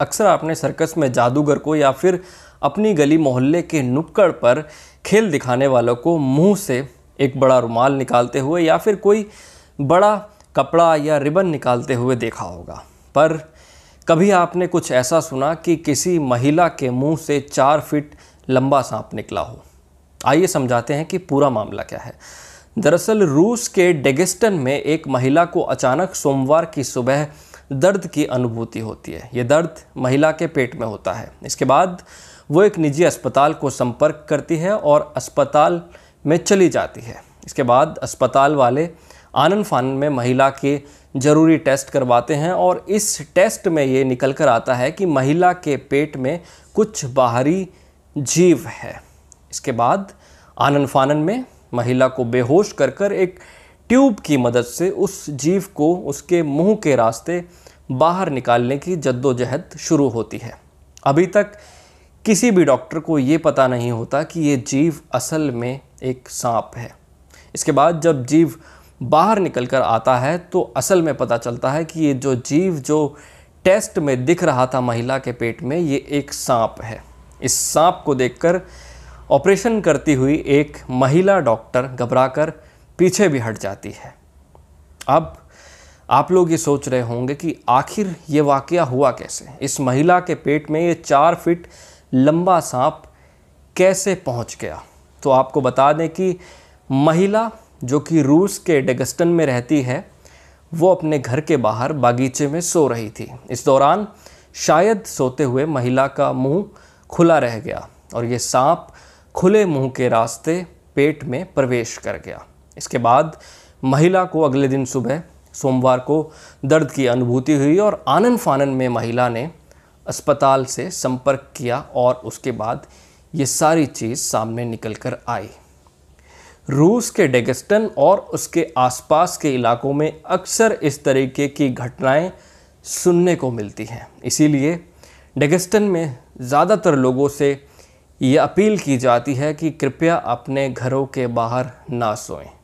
अक्सर आपने सर्कस में जादूगर को या फिर अपनी गली मोहल्ले के नुक्कड़ पर खेल दिखाने वालों को मुंह से एक बड़ा रुमाल निकालते हुए या फिर कोई बड़ा कपड़ा या रिबन निकालते हुए देखा होगा पर कभी आपने कुछ ऐसा सुना कि किसी महिला के मुंह से चार फीट लंबा सांप निकला हो आइए समझाते हैं कि पूरा मामला क्या है दरअसल रूस के डेगेस्टन में एक महिला को अचानक सोमवार की सुबह दर्द की अनुभूति होती है ये दर्द महिला के पेट में होता है इसके बाद वो एक निजी अस्पताल को संपर्क करती है और अस्पताल में चली जाती है इसके बाद अस्पताल वाले आनंद फान में महिला के ज़रूरी टेस्ट करवाते हैं और इस टेस्ट में ये निकल कर आता है कि महिला के पेट में कुछ बाहरी जीव है इसके बाद आनंद फानन में महिला को बेहोश कर कर एक ट्यूब की मदद से उस जीव को उसके मुंह के रास्ते बाहर निकालने की जद्दोजहद शुरू होती है अभी तक किसी भी डॉक्टर को ये पता नहीं होता कि ये जीव असल में एक सांप है इसके बाद जब जीव बाहर निकल कर आता है तो असल में पता चलता है कि ये जो जीव जो टेस्ट में दिख रहा था महिला के पेट में ये एक सांप है इस सांप को देखकर ऑपरेशन करती हुई एक महिला डॉक्टर घबराकर पीछे भी हट जाती है अब आप लोग ये सोच रहे होंगे कि आखिर ये वाक़ हुआ कैसे इस महिला के पेट में ये चार फिट लंबा सांप कैसे पहुंच गया तो आपको बता दें कि महिला जो कि रूस के डेगस्टन में रहती है वो अपने घर के बाहर बागीचे में सो रही थी इस दौरान शायद सोते हुए महिला का मुंह खुला रह गया और ये सांप खुले मुंह के रास्ते पेट में प्रवेश कर गया इसके बाद महिला को अगले दिन सुबह सोमवार को दर्द की अनुभूति हुई और आनन फानन में महिला ने अस्पताल से संपर्क किया और उसके बाद ये सारी चीज़ सामने निकल कर आई रूस के डेगस्टन और उसके आसपास के इलाकों में अक्सर इस तरीके की घटनाएं सुनने को मिलती हैं इसीलिए डेगस्टन में ज़्यादातर लोगों से ये अपील की जाती है कि कृपया अपने घरों के बाहर ना सोएं